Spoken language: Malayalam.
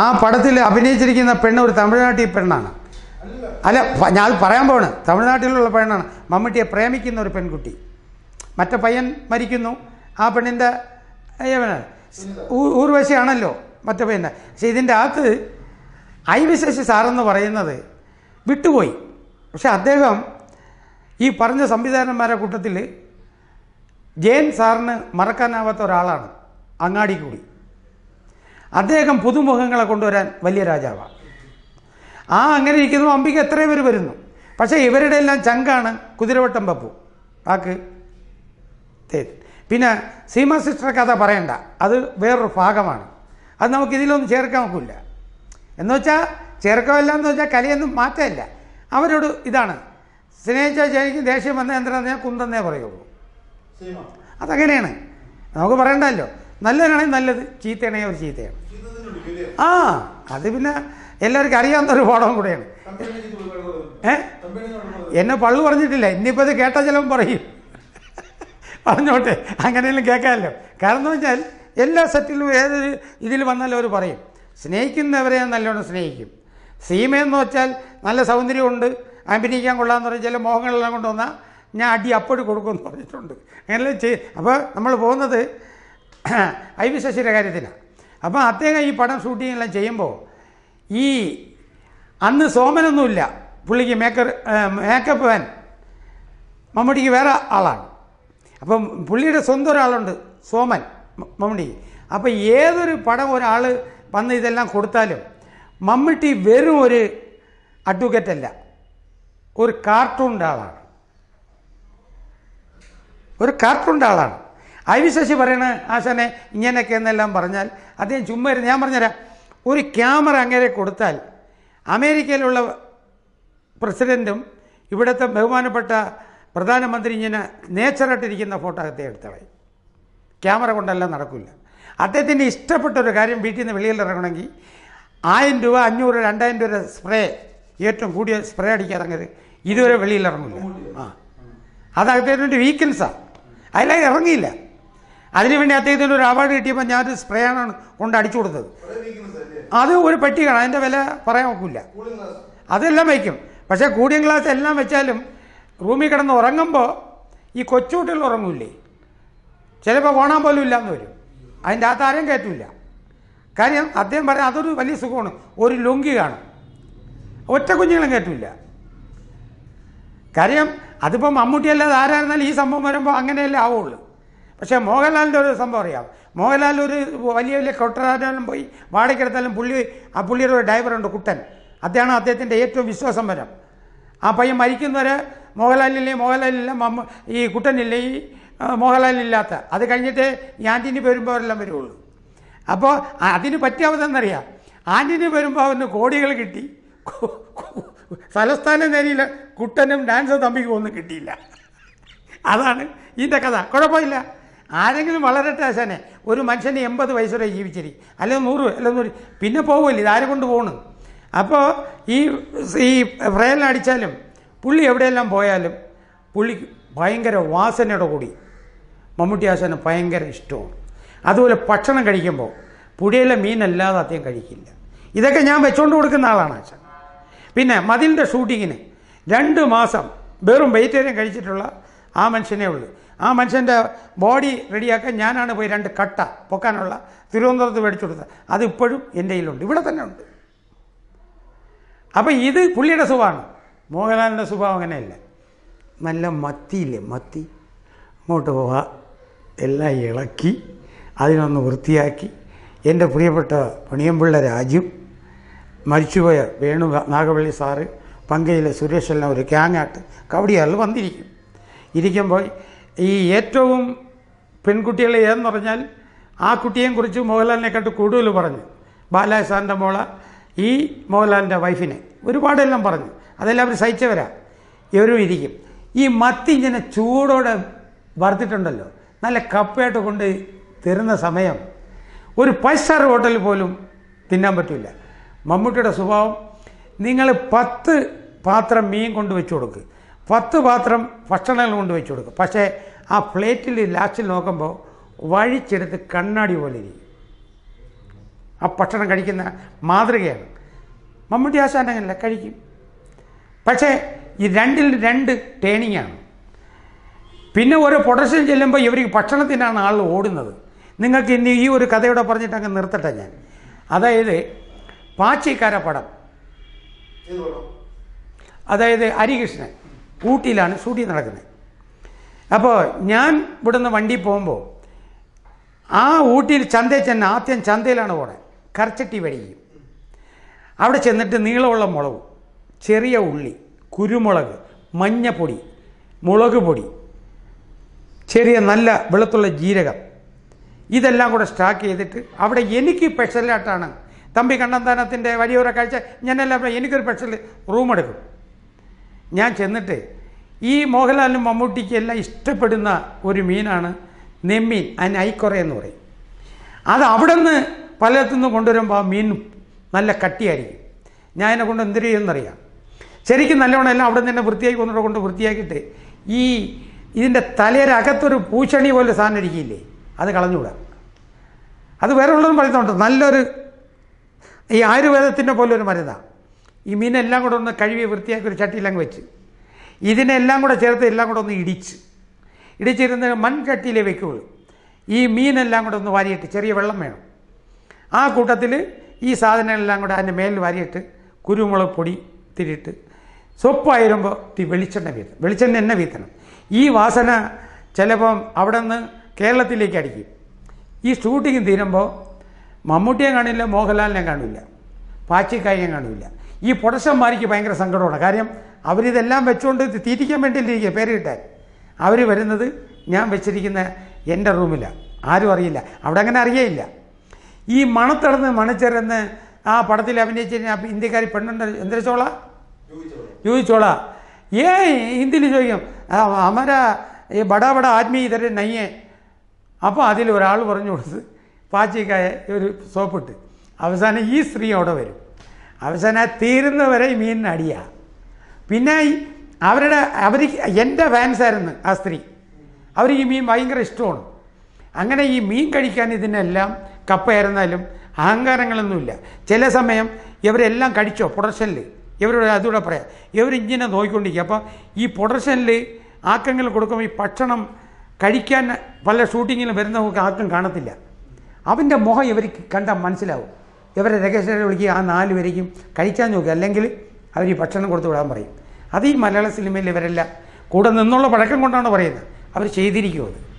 ആ പടത്തിൽ അഭിനയിച്ചിരിക്കുന്ന പെണ്ണ് ഒരു തമിഴ്നാട്ടിൽ പെണ്ണാണ് അല്ല ഞാൻ പറയാൻ പോവാണ് തമിഴ്നാട്ടിലുള്ള പെണ്ണാണ് മമ്മൂട്ടിയെ പ്രേമിക്കുന്ന ഒരു പെൺകുട്ടി മറ്റേ പയ്യൻ മരിക്കുന്നു ആ പെണ്ണിൻ്റെ ഊർവശിയാണല്ലോ മറ്റേ പയ്യൻ്റെ പക്ഷെ ഇതിൻ്റെ അകത്ത് ഐ വിശേഷി സാറെന്ന് പറയുന്നത് വിട്ടുപോയി പക്ഷെ അദ്ദേഹം ഈ പറഞ്ഞ സംവിധാനന്മാരെ കൂട്ടത്തിൽ ജയൻ സാറിന് മറക്കാനാവാത്ത ഒരാളാണ് അങ്ങാടി കൂടി അദ്ദേഹം പുതുമുഖങ്ങളെ കൊണ്ടുവരാൻ വലിയ രാജാവാണ് ആ അങ്ങനെ ഇരിക്കുന്നു അമ്പിക എത്ര പേര് വരുന്നു പക്ഷേ ഇവരുടെ എല്ലാം ചങ്കാണ് കുതിരവട്ടം പപ്പു ആക്ക് തേത് പിന്നെ സീമ സിസ്റ്റർ കഥ പറയണ്ട അത് വേറൊരു ഭാഗമാണ് അത് നമുക്ക് ഇതിലൊന്നും ചേർക്കാൻ നോക്കില്ല എന്ന് വെച്ചാൽ എന്ന് വെച്ചാൽ കലയൊന്നും മാറ്റമില്ല അവരോട് ഇതാണ് സ്നേഹിച്ച ചേനിക്ക് ദേഷ്യം വന്ന എന്തിനാ കുന്തന്നേ പറയുള്ളൂ അതങ്ങനെയാണ് നമുക്ക് പറയണ്ടല്ലോ നല്ലതിനാണെങ്കിൽ നല്ലത് ചീത്തയാണെങ്കിൽ അവർ ചീത്തയാണ് ആ അത് പിന്നെ എല്ലാവർക്കും അറിയാവുന്ന ഒരു പാഠം കൂടെയാണ് ഏ എന്നെ പള്ളു പറഞ്ഞിട്ടില്ല ഇന്നിപ്പോൾ ഇത് കേട്ടാൽ ചിലവും പറയും പറഞ്ഞോട്ടെ അങ്ങനെയെല്ലാം കേൾക്കാമല്ലോ കാരണം എന്ന് വെച്ചാൽ എല്ലാ സെറ്റിലും ഏതൊരു ഇതിൽ വന്നാലും അവർ പറയും സ്നേഹിക്കുന്നവരെ നല്ലോണം സ്നേഹിക്കും സീമയെന്ന് വെച്ചാൽ നല്ല സൗന്ദര്യമുണ്ട് അഭിനയിക്കാൻ കൊള്ളാമെന്ന് പറഞ്ഞാൽ ചില മോഹങ്ങളെല്ലാം കൊണ്ടുവന്നാൽ ഞാൻ അടി അപ്പടി കൊടുക്കുമെന്ന് പറഞ്ഞിട്ടുണ്ട് അങ്ങനെല്ലാം ചെയ്യും അപ്പോൾ നമ്മൾ പോകുന്നത് ഐ വി ശശിയുടെ കാര്യത്തിലാണ് അപ്പോൾ അദ്ദേഹം ഈ പടം ഷൂട്ടിംഗ് എല്ലാം ചെയ്യുമ്പോൾ ഈ അന്ന് സോമനൊന്നുമില്ല പുള്ളിക്ക് മേക്കർ മേക്കപ്പ് വാൻ മമ്മൂട്ടിക്ക് വേറെ ആളാണ് അപ്പം പുള്ളിയുടെ സ്വന്തം ഒരാളുണ്ട് സോമൻ മമ്മൂട്ടി അപ്പോൾ ഏതൊരു പടം ഒരാൾ വന്ന് ഇതെല്ലാം കൊടുത്താലും മമ്മൂട്ടി വെറും ഒരു അഡ്വക്കേറ്റ് അല്ല ഒരു കാർട്ടൂണിൻ്റെ ആളാണ് ഒരു കാർട്ടൂണിൻ്റെ ആളാണ് ഐ വി ശശി പറയണ ആശാനെ ഇങ്ങനെയൊക്കെ എന്നെല്ലാം പറഞ്ഞാൽ അദ്ദേഹം ചുമ്മാ ഞാൻ പറഞ്ഞുതരാം ഒരു ക്യാമറ അങ്ങനെ കൊടുത്താൽ അമേരിക്കയിലുള്ള പ്രസിഡൻറ്റും ഇവിടുത്തെ ബഹുമാനപ്പെട്ട പ്രധാനമന്ത്രി ഇങ്ങനെ നേച്ചറായിട്ടിരിക്കുന്ന ഫോട്ടോ അകത്തെ എടുത്തളയും ക്യാമറ കൊണ്ടെല്ലാം നടക്കില്ല അദ്ദേഹത്തിൻ്റെ ഇഷ്ടപ്പെട്ട ഒരു കാര്യം വീട്ടിൽ നിന്ന് വെളിയിൽ ഇറങ്ങണമെങ്കിൽ ആയിരം രൂപ അഞ്ഞൂറ് രണ്ടായിരം രൂപ സ്പ്രേ ഏറ്റവും കൂടിയ സ്പ്രേ അടിക്കാതെ അങ്ങനെ ഇതുവരെ വെളിയിൽ ഇറങ്ങില്ല ആ അത് അദ്ദേഹത്തിൻ്റെ വീക്കൻസാണ് അതിലായി ഇറങ്ങിയില്ല അതിനുവേണ്ടി അദ്ദേഹത്തിന് ഒരു അവാർഡ് കിട്ടിയപ്പോൾ ഞാൻ ഒരു സ്പ്രേയാണ് കൊണ്ട് അടിച്ചു കൊടുത്തത് അത് ഒരു പെട്ടിയാണ് അതിൻ്റെ വില പറയാൻ ഒക്കില്ല അതെല്ലാം വയ്ക്കും പക്ഷേ കൂടിയ ഗ്ലാസ് എല്ലാം വെച്ചാലും റൂമിൽ കിടന്ന് ഉറങ്ങുമ്പോൾ ഈ കൊച്ചുകുട്ടികൾ ഉറങ്ങൂല്ലേ ചിലപ്പോൾ ഓണാൻ പോലും എന്ന് വരും അതിൻ്റെ അകത്ത് ആരെയും കയറ്റില്ല കാര്യം അദ്ദേഹം പറയാം അതൊരു വലിയ സുഖമാണ് ഒരു ലുങ്കി കാണും ഒറ്റ കുഞ്ഞുങ്ങളും കയറ്റില്ല കാര്യം അതിപ്പോൾ മമ്മൂട്ടിയല്ലാതെ ആരായിരുന്നാലും ഈ സംഭവം വരുമ്പോൾ അങ്ങനെയല്ലേ ആവുള്ളൂ പക്ഷേ മോഹൻലാലിൻ്റെ ഒരു സംഭവം അറിയാം മോഹൻലാൽ ഒരു വലിയ വലിയ കൊട്ടരാനും പോയി വാടകയ്ക്കെടുത്താലും പുള്ളി ആ പുള്ളിയുടെ ഒരു ഡ്രൈവറുണ്ട് കുട്ടൻ അദ്ദേഹമാണ് അദ്ദേഹത്തിൻ്റെ ഏറ്റവും വിശ്വാസം വിശ്വസമ്പന്നം ആ പയ്യൻ മരിക്കുന്നവരെ മോഹൻലാലില്ലേ മോഹൻലാലില്ല മമ്മ ഈ കുട്ടനില്ല ഈ മോഹൻലാലില്ലാത്ത അത് കഴിഞ്ഞിട്ട് ഈ ആൻറ്റിന് വരുമ്പോൾ അവരെല്ലാം വരുള്ളൂ അപ്പോൾ അതിന് പറ്റിയ അവതെന്നറിയാം ആൻറ്റിനി വരുമ്പോൾ അവന് കോടികൾ കിട്ടി തലസ്ഥാന നേരിയിൽ കുട്ടനും ഡാൻസ് തമ്പിക്കും ഒന്നും കിട്ടിയില്ല അതാണ് ഇതിൻ്റെ കഥ കുഴപ്പമില്ല ആരെങ്കിലും വളരട്ടെ ആശാനെ ഒരു മനുഷ്യന് എൺപത് വയസ്സ് വരെ ജീവിച്ചിരി അല്ലെങ്കിൽ നൂറ് അല്ല നൂറ് പിന്നെ പോകുമല്ലോ ഇതാരെ കൊണ്ട് പോകണം അപ്പോൾ ഈ ഈ ഫ്രയലടിച്ചാലും പുള്ളി എവിടെയെല്ലാം പോയാലും പുള്ളി ഭയങ്കര വാസനയുടെ കൂടി മമ്മൂട്ടി ആശാന് ഭയങ്കര ഇഷ്ടമാണ് അതുപോലെ ഭക്ഷണം കഴിക്കുമ്പോൾ പുഴയിലെ മീനല്ലാതെ അദ്ദേഹം കഴിക്കില്ല ഇതൊക്കെ ഞാൻ വെച്ചുകൊണ്ട് കൊടുക്കുന്ന ആളാണ് ആശ പിന്നെ മതിലിൻ്റെ ഷൂട്ടിങ്ങിന് രണ്ട് മാസം വെറും വെജിറ്റേറിയൻ കഴിച്ചിട്ടുള്ള ആ മനുഷ്യനേ ഉള്ളൂ ആ മനുഷ്യൻ്റെ ബോഡി റെഡിയാക്കാൻ ഞാനാണ് പോയി രണ്ട് കട്ട പൊക്കാനുള്ള തിരുവനന്തപുരത്ത് മേടിച്ചു കൊടുത്തത് അതിപ്പോഴും എൻ്റെ കയ്യിലുണ്ട് ഇവിടെ തന്നെ ഉണ്ട് അപ്പം ഇത് പുള്ളിയുടെ സുഖമാണ് മോഹൻലാലിൻ്റെ സ്വഭാവം അങ്ങനെയല്ല നല്ല മത്തിയില്ലേ മത്തി അങ്ങോട്ട് പോവാ എല്ലാം ഇളക്കി അതിനൊന്ന് വൃത്തിയാക്കി എൻ്റെ പ്രിയപ്പെട്ട പണിയമ്പിള്ള രാജു മരിച്ചുപോയ വേണു നാഗവള്ളി സാറ് പങ്കയിലെ എല്ലാം ഒരു ക്യാങ്ങാട്ട് കവടിയാൽ വന്നിരിക്കും ഇരിക്കുമ്പോൾ ഈ ഏറ്റവും പെൺകുട്ടികളെ ഏതെന്ന് പറഞ്ഞാൽ ആ കുട്ടിയെയും കുറിച്ച് കണ്ട് കൂടുതൽ പറഞ്ഞു ബാലായ സാറിൻ്റെ മോളെ ഈ മോഹൻലാലിൻ്റെ വൈഫിനെ ഒരുപാടെല്ലാം പറഞ്ഞു അതെല്ലാം അവർ സഹിച്ചവരാ ഇവരും ഇരിക്കും ഈ മത്തി ഇങ്ങനെ ചൂടോടെ വറുത്തിട്ടുണ്ടല്ലോ നല്ല കപ്പയായിട്ട് കൊണ്ട് തരുന്ന സമയം ഒരു ഫൈവ് സ്റ്റാർ പോലും തിന്നാൻ പറ്റില്ല മമ്മൂട്ടിയുടെ സ്വഭാവം നിങ്ങൾ പത്ത് പാത്രം മീൻ കൊണ്ട് വെച്ച് കൊടുക്കുക പത്ത് പാത്രം ഭക്ഷണങ്ങൾ കൊണ്ട് വെച്ച് കൊടുക്കും പക്ഷേ ആ പ്ലേറ്റിൽ ലാസ്റ്റിൽ നോക്കുമ്പോൾ വഴിച്ചെടുത്ത് കണ്ണാടി പോലെ ഇരിക്കും ആ ഭക്ഷണം കഴിക്കുന്ന മാതൃകയാണ് മമ്മൂട്ടി ആശാൻ കഴിക്കും പക്ഷേ ഈ രണ്ടിൽ രണ്ട് ട്രെയിനിങ്ങാണ് പിന്നെ ഓരോ പ്രൊഡക്ഷൻ ചെല്ലുമ്പോൾ ഇവർക്ക് ഭക്ഷണത്തിനാണ് ആൾ ഓടുന്നത് നിങ്ങൾക്ക് ഇനി ഈ ഒരു കഥയോടെ പറഞ്ഞിട്ട് അങ്ങ് നിർത്തട്ടെ ഞാൻ അതായത് പാച്ചിക്കാര പടം അതായത് ഹരികൃഷ്ണൻ ഊട്ടിയിലാണ് ഷൂട്ടിംഗ് നടക്കുന്നത് അപ്പോൾ ഞാൻ ഇവിടുന്ന് വണ്ടി പോകുമ്പോൾ ആ ഊട്ടിയിൽ ചന്തയിൽ ചെന്ന ആദ്യം ചന്തയിലാണ് പോണേ കറച്ചട്ടി വഴിയും അവിടെ ചെന്നിട്ട് നീളമുള്ള മുളക് ചെറിയ ഉള്ളി കുരുമുളക് മഞ്ഞപ്പൊടി മുളക് പൊടി ചെറിയ നല്ല വെളുത്തുള്ള ജീരകം ഇതെല്ലാം കൂടെ സ്റ്റാക്ക് ചെയ്തിട്ട് അവിടെ എനിക്ക് സ്പെഷ്യലായിട്ടാണ് തമ്പി കണ്ണന്താനത്തിൻ്റെ വഴിയോര കാഴ്ച ഞാനെല്ലാം എനിക്കൊരു സ്പെഷ്യൽ റൂം എടുക്കും ഞാൻ ചെന്നിട്ട് ഈ മോഹൻലാലിനും മമ്മൂട്ടിക്കും എല്ലാം ഇഷ്ടപ്പെടുന്ന ഒരു മീനാണ് നെമ്മീൻ അതിന് ഐക്കൊറ എന്ന് പറയും അത് അവിടെ നിന്ന് നിന്ന് കൊണ്ടുവരുമ്പോൾ ആ മീൻ നല്ല കട്ടിയായിരിക്കും ഞാൻ അതിനെ കൊണ്ട് എന്തിനു ചെയ്യുമെന്നറിയാം ശരിക്കും നല്ലവണ്ണം എല്ലാം അവിടെ നിന്ന് തന്നെ വൃത്തിയാക്കി ഒന്നുകൂടെ കൊണ്ട് വൃത്തിയാക്കിയിട്ട് ഈ ഇതിൻ്റെ തലയിലകത്തൊരു പൂച്ചണി പോലെ സാധനം ഇരിക്കില്ലേ അത് കളഞ്ഞുകൂടാ അത് വേറെ ഉള്ളതും പറയുന്നുണ്ട് നല്ലൊരു ഈ ആയുർവേദത്തിൻ്റെ പോലെ ഒരു മരുന്നാണ് ഈ മീനെല്ലാം കൂടെ ഒന്ന് കഴുകി വൃത്തിയാക്കി ഒരു ചട്ടിയിലങ്ങ് വെച്ച് ഇതിനെല്ലാം കൂടെ ചേർത്ത് എല്ലാം കൂടെ ഒന്ന് ഇടിച്ച് ഇടിച്ചിരുന്ന് മൺചട്ടിയിലേ വെക്കുകയുള്ളൂ ഈ മീനെല്ലാം കൂടെ ഒന്ന് വാരിയിട്ട് ചെറിയ വെള്ളം വേണം ആ കൂട്ടത്തിൽ ഈ സാധനങ്ങളെല്ലാം കൂടെ അതിൻ്റെ മേലിൽ വാരിയിട്ട് കുരുമുളക് പൊടി തിരിയിട്ട് സൊപ്പായിരുമ്പോൾ വെളിച്ചെണ്ണ വീത്തണം വെളിച്ചെണ്ണ എന്നെ വീത്തണം ഈ വാസന ചിലപ്പം അവിടെ നിന്ന് കേരളത്തിലേക്ക് അടിക്കും ഈ ഷൂട്ടിങ് തീരുമ്പോൾ മമ്മൂട്ടിയെ കാണില്ല മോഹൻലാലിനെ കാണില്ല പാച്ചി കഴിയാൻ കാണില്ല ഈ പൊടശന്മാർക്ക് ഭയങ്കര സങ്കടമാണ് കാര്യം അവരിതെല്ലാം വെച്ചുകൊണ്ട് തീറ്റിക്കാൻ വേണ്ടിയിട്ടിരിക്കുക പേരിട്ടാൻ അവർ വരുന്നത് ഞാൻ വെച്ചിരിക്കുന്ന എൻ്റെ റൂമിലാണ് ആരും അറിയില്ല അവിടെ അങ്ങനെ അറിയേയില്ല ഈ മണത്തടന്ന് മണച്ചെറന്ന് ആ പടത്തിൽ അഭിനയിച്ച ഇന്ത്യക്കാരി പെണ്ണുണ്ട് എന്തൊരു ചോള ചോദിച്ചോള ഏ ഇന്ത്യയിൽ ചോദിക്കും അമര ഈ ബടാബട ബട ആദ്മി നയ്യേ അപ്പോൾ അതിൽ ഒരാൾ പറഞ്ഞു കൊടുത്ത് പാച്ചിക്കായ ഒരു സോപ്പിട്ട് അവസാനം ഈ സ്ത്രീ അവിടെ വരും അവസാനം തീരുന്നവരെ ഈ മീൻ അടിയ പിന്നെ അവരുടെ അവർ എൻ്റെ ഫാൻസായിരുന്നു ആ സ്ത്രീ അവർ ഈ മീൻ ഭയങ്കര ഇഷ്ടമാണ് അങ്ങനെ ഈ മീൻ കഴിക്കാൻ ഇതിനെല്ലാം കപ്പയായിരുന്നാലും അഹങ്കാരങ്ങളൊന്നുമില്ല ചില സമയം ഇവരെല്ലാം കടിച്ചോ പ്രൊഡക്ഷനിൽ ഇവരോട് അതുകൂടെ പറയാം ഇവരിങ്ങനെ നോക്കിക്കൊണ്ടിരിക്കുക അപ്പോൾ ഈ പ്രൊഡക്ഷനിൽ ആക്കങ്ങൾ കൊടുക്കുമ്പോൾ ഈ ഭക്ഷണം കഴിക്കാൻ പല ഷൂട്ടിങ്ങിൽ വരുന്നവർക്ക് ആർക്കും കാണത്തില്ല അവൻ്റെ മുഖം ഇവർക്ക് കണ്ടാൽ മനസ്സിലാവും ഇവരെ രഹസ്യരെ വിളിക്കുക ആ നാല് പേരേക്കും കഴിക്കാൻ നോക്കുക അല്ലെങ്കിൽ അവർ ഈ ഭക്ഷണം കൊടുത്തു വിടാൻ പറയും അത് ഈ മലയാള സിനിമയിൽ ഇവരെല്ലാം കൂടെ നിന്നുള്ള പഴക്കം കൊണ്ടാണ് പറയുന്നത് അവർ ചെയ്തിരിക്കുമത്